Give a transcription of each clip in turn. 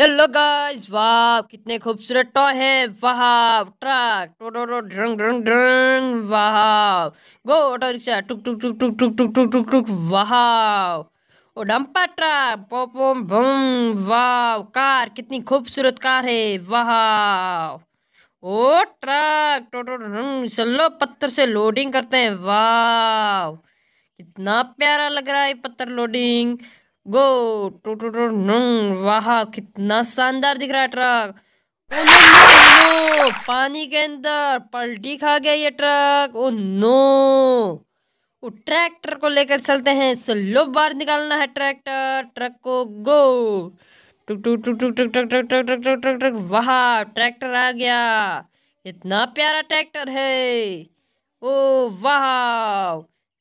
hello guys वाह कितने खूबसूरत टॉय है वाह ट्रक टोटो ड्रंग ड्रंग ड्रंग वाह गो ऑटो रिक्शा टुक टुक टुक टुक टुक टुक टुक टुक टुक वाह ओ डंपर ट्रक पोपोम बम वाह कार कितनी खूबसूरत कार है वाह ओ ट्रक टोटो ड्रंग चलो पत्थर से लोडिंग करते हैं वाह कितना प्यारा लग रहा है पत्थर लोडिंग गो टू टू टू वाह कितना शानदार दिख रहा है truck oh no no no पानी के अंदर पलटी खा गया ये ट्रक ओ नो वो ट्रैक्टर को लेकर चलते हैं स्लो बार निकालना है ट्रैक्टर ट्रक को गो टुक टुक टुक टुक टुक टुक टुक टुक टुक टुक टुक टुक वाह ट्रैक्टर आ गया इतना प्यारा ट्रैक्टर है ओ वाह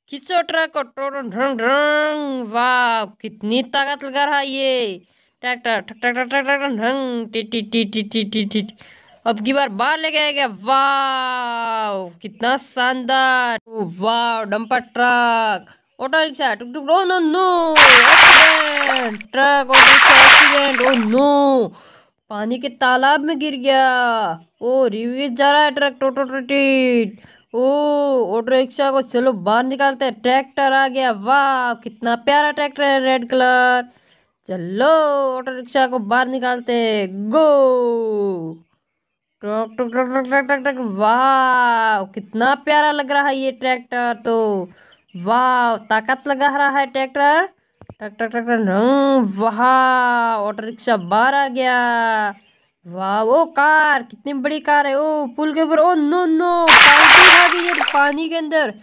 खींचो ट्रक को ढंग ढंग वाह बाप कितनी ताकत लगा रहा ये ट्रैक्टर ठक ठक ठक ठक ढंग टी टी टी टी टी टी टी अब की बार बाहर लेके आएगा वाह कितना शानदार वाह डंपर ट्रक ऑटो रिक्शा टुक टुक oh no no accident truck auto rickshaw accident oh no पानी के तालाब में गिर गया ओ रिव्यू जा रहा है ट्रक टोटो टोटी ओ ऑटो रिक्शा को चलो बाहर निकालते हैं ट्रैक्टर आ गया वाह कितना प्यारा ट्रैक्टर है रेड कलर चलो ऑटो रिक्शा को बाहर निकालते हैं go truck truck truck truck truck truck truck वाह कितना प्यारा लग रहा है ये ट्रैक्टर तो वाह ताकत लगा रहा है ट्रैक्टर टक टक टक टक वाह ऑटो रिक्शा बाहर आ गया वाह वो कार कितनी बड़ी कार है ओ पुल के ऊपर ओ नो नो पानी तो पानी के अंदर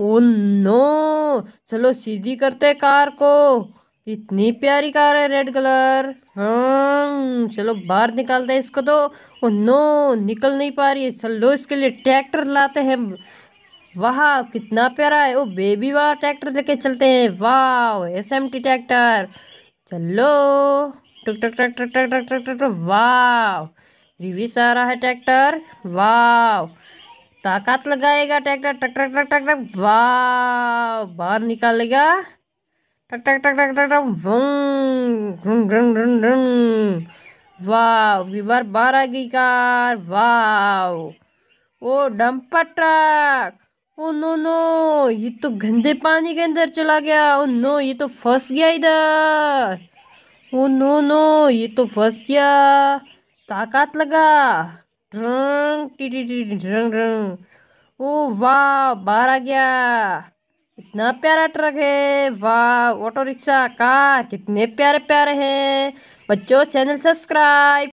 ओ नो चलो सीधी करते कार को इतनी प्यारी कार है रेड कलर हम हम्म, चलो बाहर निकालते हैं इसको तो ओ नो निकल नहीं पा रही है चलो इसके लिए ट्रैक्टर लाते हैं वाह कितना प्यारा है ओ बेबी वाह ट्रैक्टर लेके चलते हैं वाह एस एम टी ट्रैक्टर चलो टुक टक टक टक टक टक टक टक वाह रिविस आ रहा है ट्रैक्टर वाह ताकत लगाएगा ट्रैक्टर टक टक टक टक टक वाह बाहर निकालेगा टक टक टक टक टक टक वाह बार आ गई कार वाह oh dumper truck oh no no ये तो गंदे पानी के अंदर चला गया ओ oh, नो ये तो फंस गया इधर ओ नो नो ये तो फंस गया ताकत लगा टी रंग रंग ओ वाह बाहर आ गया इतना प्यारा ट्रक है वाह ऑटो रिक्शा कार कितने प्यारे प्यारे हैं बच्चों चैनल सब्सक्राइब